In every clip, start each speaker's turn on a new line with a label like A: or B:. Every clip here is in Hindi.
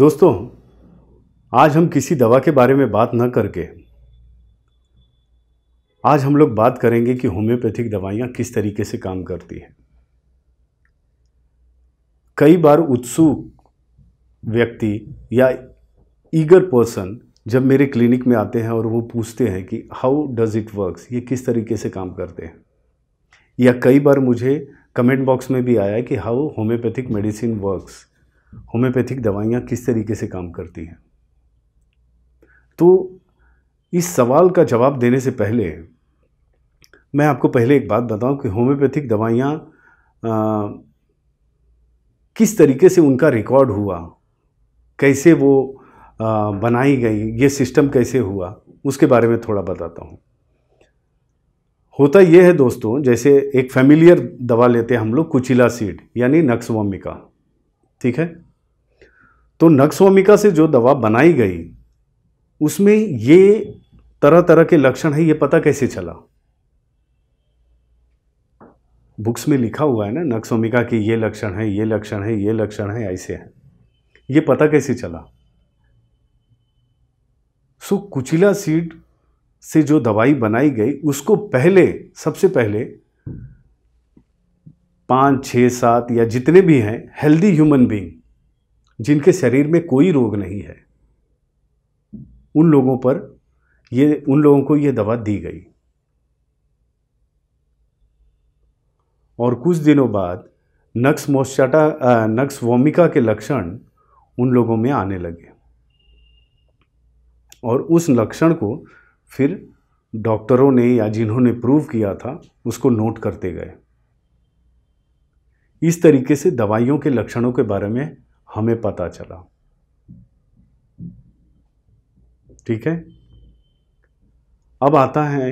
A: दोस्तों आज हम किसी दवा के बारे में बात न करके आज हम लोग बात करेंगे कि होम्योपैथिक दवाइयाँ किस तरीके से काम करती हैं कई बार उत्सुक व्यक्ति या ईगर पर्सन जब मेरे क्लिनिक में आते हैं और वो पूछते हैं कि हाउ डज़ इट वर्क्स ये किस तरीके से काम करते हैं या कई बार मुझे कमेंट बॉक्स में भी आया है कि how homoeopathic medicine works homoeopathic दवाइयाँ किस तरीके से काम करती हैं तो इस सवाल का जवाब देने से पहले मैं आपको पहले एक बात बताऊं कि होम्योपैथिक दवाइयाँ किस तरीके से उनका रिकॉर्ड हुआ कैसे वो आ, बनाई गई ये सिस्टम कैसे हुआ उसके बारे में थोड़ा बताता हूँ होता यह है दोस्तों जैसे एक फैमिलियर दवा लेते हैं हम लोग कुचिला सीड यानी नक्सवमिका ठीक है तो नक्सोमिका से जो दवा बनाई गई उसमें ये तरह तरह के लक्षण है ये पता कैसे चला बुक्स में लिखा हुआ है ना नक्सोमिका के ये लक्षण है ये लक्षण है ये लक्षण है ऐसे हैं ये पता कैसे चला सो कुचिला सीड से जो दवाई बनाई गई उसको पहले सबसे पहले पाँच छः सात या जितने भी हैं हेल्दी ह्यूमन बींग जिनके शरीर में कोई रोग नहीं है उन लोगों पर ये उन लोगों को ये दवा दी गई और कुछ दिनों बाद नक्स मोस्चाटा नक्स वोमिका के लक्षण उन लोगों में आने लगे और उस लक्षण को फिर डॉक्टरों ने या जिन्होंने प्रूव किया था उसको नोट करते गए इस तरीके से दवाइयों के लक्षणों के बारे में हमें पता चला ठीक है अब आता है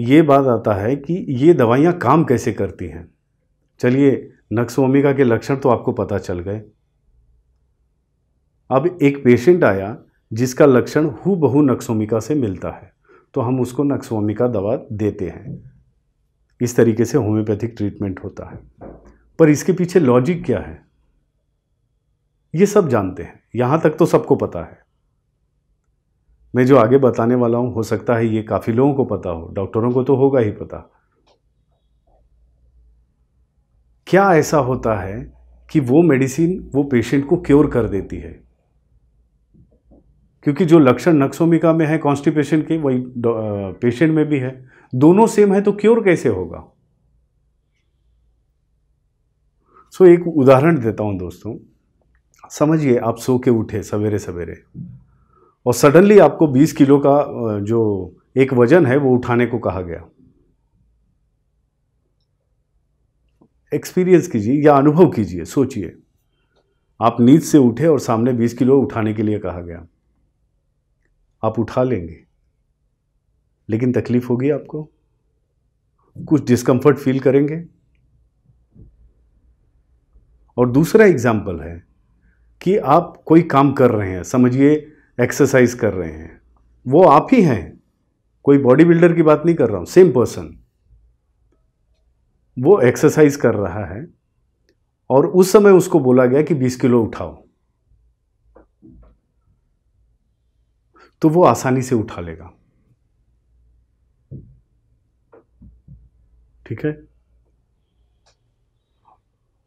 A: ये बात आता है कि ये दवाइयाँ काम कैसे करती हैं चलिए नक्स ओमिका के लक्षण तो आपको पता चल गए अब एक पेशेंट आया जिसका लक्षण हु बहु नक्सोमिका से मिलता है तो हम उसको नक्सोमिका दवा देते हैं इस तरीके से होम्योपैथिक ट्रीटमेंट होता है पर इसके पीछे लॉजिक क्या है ये सब जानते हैं यहाँ तक तो सबको पता है मैं जो आगे बताने वाला हूँ हो सकता है ये काफ़ी लोगों को पता हो डॉक्टरों को तो होगा ही पता क्या ऐसा होता है कि वो मेडिसिन वो पेशेंट को क्योर कर देती है क्योंकि जो लक्षण नक्सोमिका में है कॉन्स्टिपेशन के वही पेशेंट में भी है दोनों सेम है तो क्योर कैसे होगा सो so, एक उदाहरण देता हूं दोस्तों समझिए आप सो के उठे सवेरे सवेरे और सडनली आपको 20 किलो का जो एक वजन है वो उठाने को कहा गया एक्सपीरियंस कीजिए या अनुभव कीजिए सोचिए आप नींद से उठे और सामने 20 किलो उठाने के लिए कहा गया आप उठा लेंगे लेकिन तकलीफ होगी आपको कुछ डिस्कम्फर्ट फील करेंगे और दूसरा एग्जाम्पल है कि आप कोई काम कर रहे हैं समझिए एक्सरसाइज कर रहे हैं वो आप ही हैं कोई बॉडी बिल्डर की बात नहीं कर रहा हूँ सेम पर्सन वो एक्सरसाइज कर रहा है और उस समय उसको बोला गया कि 20 किलो उठाओ तो वो आसानी से उठा लेगा ठीक है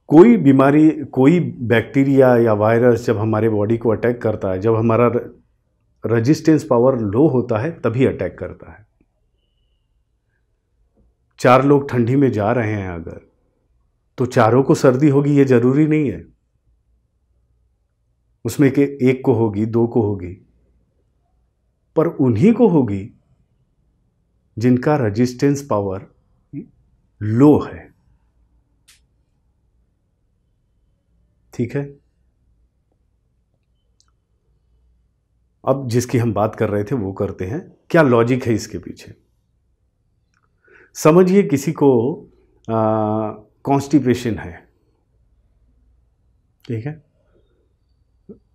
A: कोई बीमारी कोई बैक्टीरिया या वायरस जब हमारे बॉडी को अटैक करता है जब हमारा रजिस्टेंस पावर लो होता है तभी अटैक करता है चार लोग ठंडी में जा रहे हैं अगर तो चारों को सर्दी होगी ये ज़रूरी नहीं है उसमें के एक को होगी दो को होगी पर उन्हीं को होगी जिनका रजिस्टेंस पावर लो है ठीक है अब जिसकी हम बात कर रहे थे वो करते हैं क्या लॉजिक है इसके पीछे समझिए किसी को कॉन्स्टिपेशन है ठीक है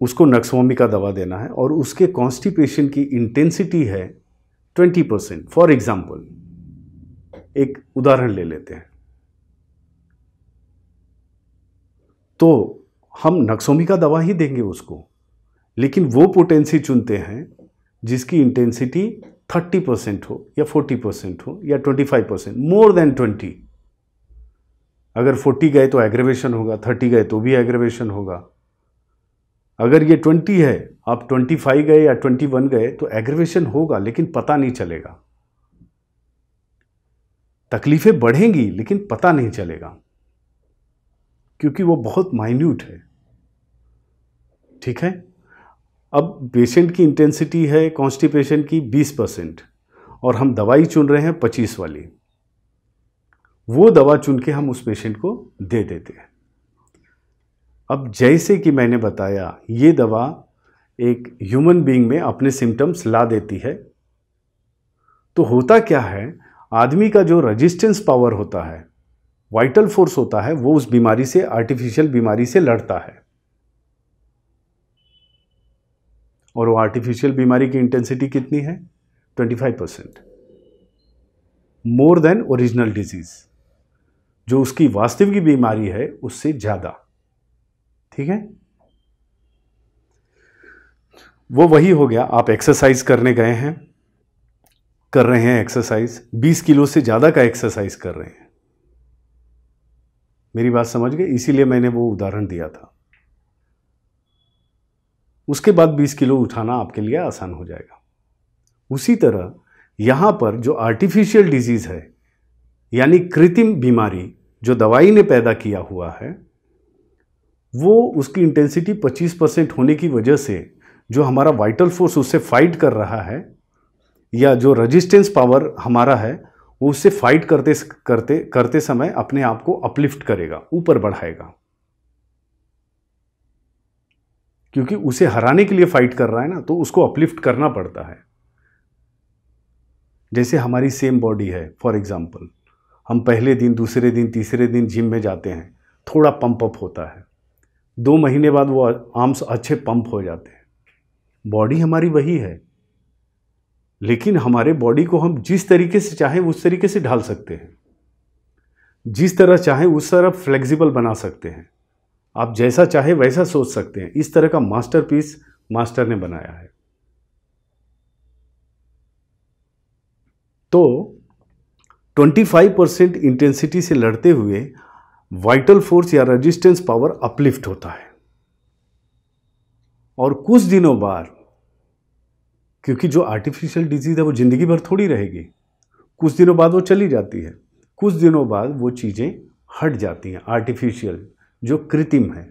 A: उसको नक्सवामी का दवा देना है और उसके कॉन्स्टिपेशन की इंटेंसिटी है ट्वेंटी परसेंट फॉर एग्जाम्पल एक उदाहरण ले लेते हैं तो हम नक्सोमी का दवा ही देंगे उसको लेकिन वो पोटेंसी चुनते हैं जिसकी इंटेंसिटी 30 परसेंट हो या 40 परसेंट हो या 25 परसेंट मोर देन 20 अगर 40 गए तो एग्रेवेशन होगा 30 गए तो भी एग्रेवेशन होगा अगर ये 20 है आप 25 गए या 21 गए तो एग्रेवेशन होगा लेकिन पता नहीं चलेगा तकलीफ़ें बढ़ेंगी लेकिन पता नहीं चलेगा क्योंकि वो बहुत माइन्यूट है ठीक है अब पेशेंट की इंटेंसिटी है कॉन्स्टिपेशन की 20 परसेंट और हम दवाई चुन रहे हैं 25 वाली वो दवा चुन के हम उस पेशेंट को दे देते हैं अब जैसे कि मैंने बताया ये दवा एक ह्यूमन बीइंग में अपने सिम्टम्स ला देती है तो होता क्या है आदमी का जो रजिस्टेंस पावर होता है वाइटल फोर्स होता है वो उस बीमारी से आर्टिफिशियल बीमारी से लड़ता है और वो आर्टिफिशियल बीमारी की इंटेंसिटी कितनी है 25 percent more than original disease जो उसकी वास्तविक बीमारी है उससे ज़्यादा ठीक है वो वही हो गया आप एक्सरसाइज करने गए हैं कर रहे हैं एक्सरसाइज 20 किलो से ज़्यादा का एक्सरसाइज कर रहे हैं मेरी बात समझ गए इसीलिए मैंने वो उदाहरण दिया था उसके बाद 20 किलो उठाना आपके लिए आसान हो जाएगा उसी तरह यहाँ पर जो आर्टिफिशियल डिजीज़ है यानी कृत्रिम बीमारी जो दवाई ने पैदा किया हुआ है वो उसकी इंटेंसिटी 25 परसेंट होने की वजह से जो हमारा वाइटल फोर्स उससे फाइट कर रहा है या जो रजिस्टेंस पावर हमारा है वो उससे फाइट करते करते करते समय अपने आप को अपलिफ्ट करेगा ऊपर बढ़ाएगा क्योंकि उसे हराने के लिए फाइट कर रहा है ना तो उसको अपलिफ्ट करना पड़ता है जैसे हमारी सेम बॉडी है फॉर एग्ज़ाम्पल हम पहले दिन दूसरे दिन तीसरे दिन जिम में जाते हैं थोड़ा पंप अप होता है दो महीने बाद वो आर्म्स अच्छे पंप हो जाते हैं बॉडी हमारी वही है लेकिन हमारे बॉडी को हम जिस तरीके से चाहें उस तरीके से ढाल सकते हैं जिस तरह चाहें उस तरह फ्लेक्सिबल बना सकते हैं आप जैसा चाहे वैसा सोच सकते हैं इस तरह का मास्टरपीस मास्टर ने बनाया है तो 25 परसेंट इंटेंसिटी से लड़ते हुए वाइटल फोर्स या रेजिस्टेंस पावर अपलिफ्ट होता है और कुछ दिनों बाद क्योंकि जो आर्टिफिशियल डिजीज़ है वो ज़िंदगी भर थोड़ी रहेगी कुछ दिनों बाद वो चली जाती है कुछ दिनों बाद वो चीज़ें हट जाती हैं आर्टिफिशियल जो कृत्रिम है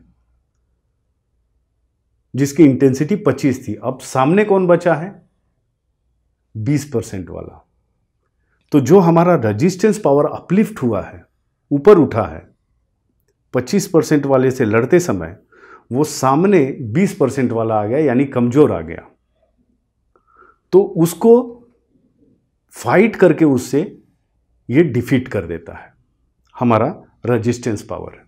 A: जिसकी इंटेंसिटी 25 थी अब सामने कौन बचा है 20 परसेंट वाला तो जो हमारा रेजिस्टेंस पावर अपलिफ्ट हुआ है ऊपर उठा है 25 परसेंट वाले से लड़ते समय वो सामने 20 परसेंट वाला आ गया यानी कमज़ोर आ गया तो उसको फाइट करके उससे ये डिफीट कर देता है हमारा रेजिस्टेंस पावर है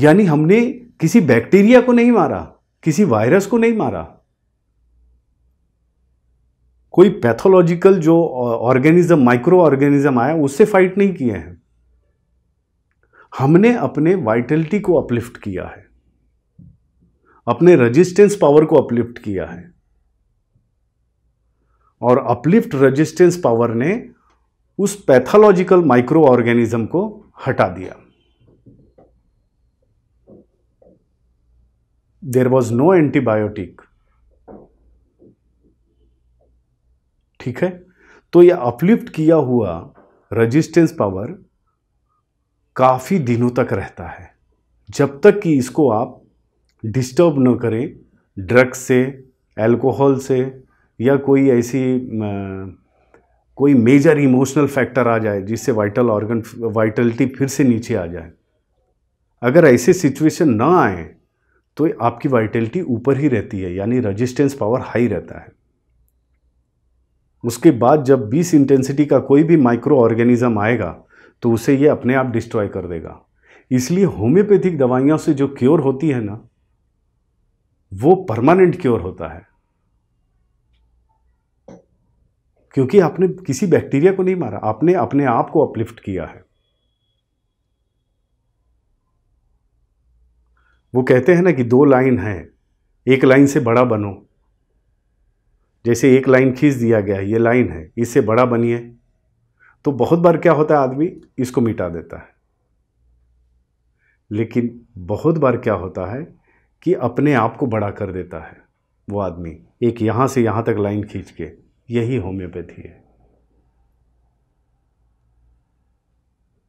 A: यानी हमने किसी बैक्टीरिया को नहीं मारा किसी वायरस को नहीं मारा कोई पैथोलॉजिकल जो ऑर्गेनिज्म माइक्रो ऑर्गेनिज्म आया उससे फाइट नहीं किए हैं हमने अपने वाइटलिटी को अपलिफ्ट किया है अपने रेजिस्टेंस पावर को अपलिफ्ट किया है और अपलिफ्ट रेजिस्टेंस पावर ने उस पैथोलॉजिकल माइक्रो ऑर्गेनिज्म को हटा दिया देर वॉज नो एंटीबायोटिक ठीक है तो यह अपलिफ्ट किया हुआ रेजिस्टेंस पावर काफ़ी दिनों तक रहता है जब तक कि इसको आप डिस्टर्ब न करें ड्रग्स से अल्कोहल से या कोई ऐसी कोई मेजर इमोशनल फैक्टर आ जाए जिससे वाइटल ऑर्गन वाइटलिटी फिर से नीचे आ जाए अगर ऐसे सिचुएशन ना आए तो आपकी वाइटलिटी ऊपर ही रहती है यानी रजिस्टेंस पावर हाई रहता है उसके बाद जब 20 इंटेंसिटी का कोई भी माइक्रो ऑर्गेनिज्म आएगा तो उसे ये अपने आप डिस्ट्रॉय कर देगा इसलिए होम्योपैथिक दवाइयों से जो क्योर होती है ना वो परमानेंट क्योर होता है क्योंकि आपने किसी बैक्टीरिया को नहीं मारा आपने अपने आप को अपलिफ्ट किया है वो कहते हैं ना कि दो लाइन है एक लाइन से बड़ा बनो जैसे एक लाइन खींच दिया गया ये लाइन है इससे बड़ा बनिए तो बहुत बार क्या होता है आदमी इसको मिटा देता है लेकिन बहुत बार क्या होता है कि अपने आप को बड़ा कर देता है वो आदमी एक यहाँ से यहाँ तक लाइन खींच के यही होम्योपैथी है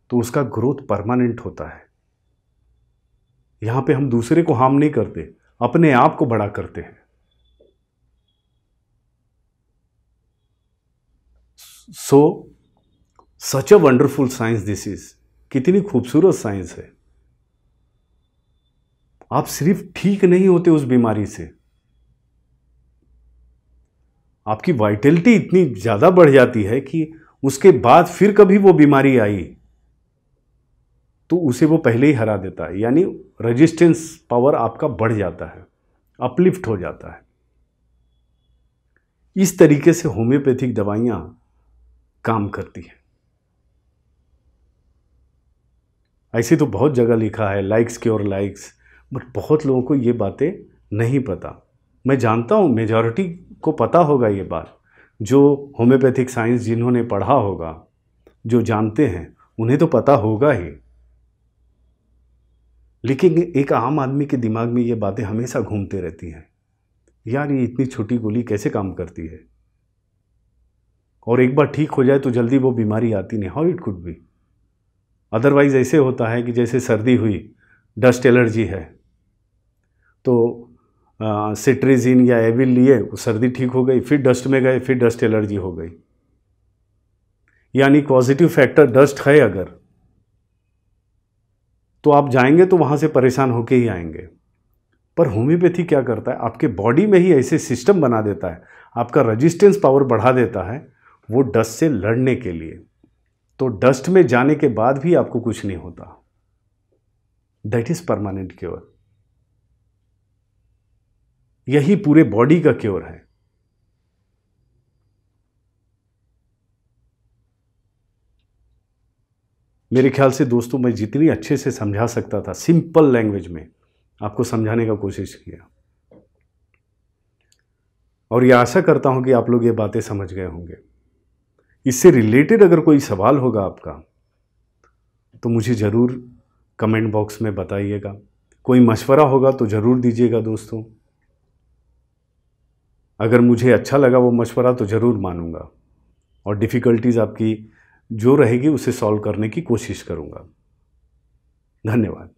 A: तो उसका ग्रोथ परमानेंट होता है यहां पे हम दूसरे को हार्म नहीं करते अपने आप को बड़ा करते हैं so such a wonderful science this is कितनी खूबसूरत साइंस है आप सिर्फ ठीक नहीं होते उस बीमारी से आपकी वाइटलिटी इतनी ज़्यादा बढ़ जाती है कि उसके बाद फिर कभी वो बीमारी आई तो उसे वो पहले ही हरा देता है यानी रेजिस्टेंस पावर आपका बढ़ जाता है अपलिफ्ट हो जाता है इस तरीके से होम्योपैथिक दवाइयाँ काम करती हैं ऐसे तो बहुत जगह लिखा है लाइक्स और लाइक्स बट बहुत लोगों को ये बातें नहीं पता मैं जानता हूँ मेजॉरिटी को पता होगा ये बात जो होम्योपैथिक साइंस जिन्होंने पढ़ा होगा जो जानते हैं उन्हें तो पता होगा ही लेकिन एक आम आदमी के दिमाग में ये बातें हमेशा घूमते रहती हैं यार ये इतनी छोटी गोली कैसे काम करती है और एक बार ठीक हो जाए तो जल्दी वो बीमारी आती नहीं how it could be otherwise ऐसे होता है कि जैसे सर्दी हुई डस्ट एलर्जी है तो सिट्रीजिन या एविल लिए सर्दी ठीक हो गई फिर डस्ट में गए फिर डस्ट एलर्जी हो गई यानी पॉजिटिव फैक्टर डस्ट है अगर तो आप जाएंगे तो वहाँ से परेशान होके ही आएंगे पर होम्योपैथी क्या करता है आपके बॉडी में ही ऐसे सिस्टम बना देता है आपका रजिस्टेंस पावर बढ़ा देता है वो डस्ट से लड़ने के लिए तो डस्ट में जाने के बाद भी आपको कुछ नहीं होता दैट इज़ परमानेंट क्योर यही पूरे बॉडी का क्योर है मेरे ख्याल से दोस्तों मैं जितनी अच्छे से समझा सकता था सिंपल लैंग्वेज में आपको समझाने का कोशिश किया और यह आशा करता हूँ कि आप लोग ये बातें समझ गए होंगे इससे रिलेटेड अगर कोई सवाल होगा आपका तो मुझे ज़रूर कमेंट बॉक्स में बताइएगा कोई मशवरा होगा तो ज़रूर दीजिएगा दोस्तों अगर मुझे अच्छा लगा वो मशवरा तो ज़रूर मानूंगा और डिफ़िकल्टीज़ आपकी जो रहेगी उसे सॉल्व करने की कोशिश करूंगा धन्यवाद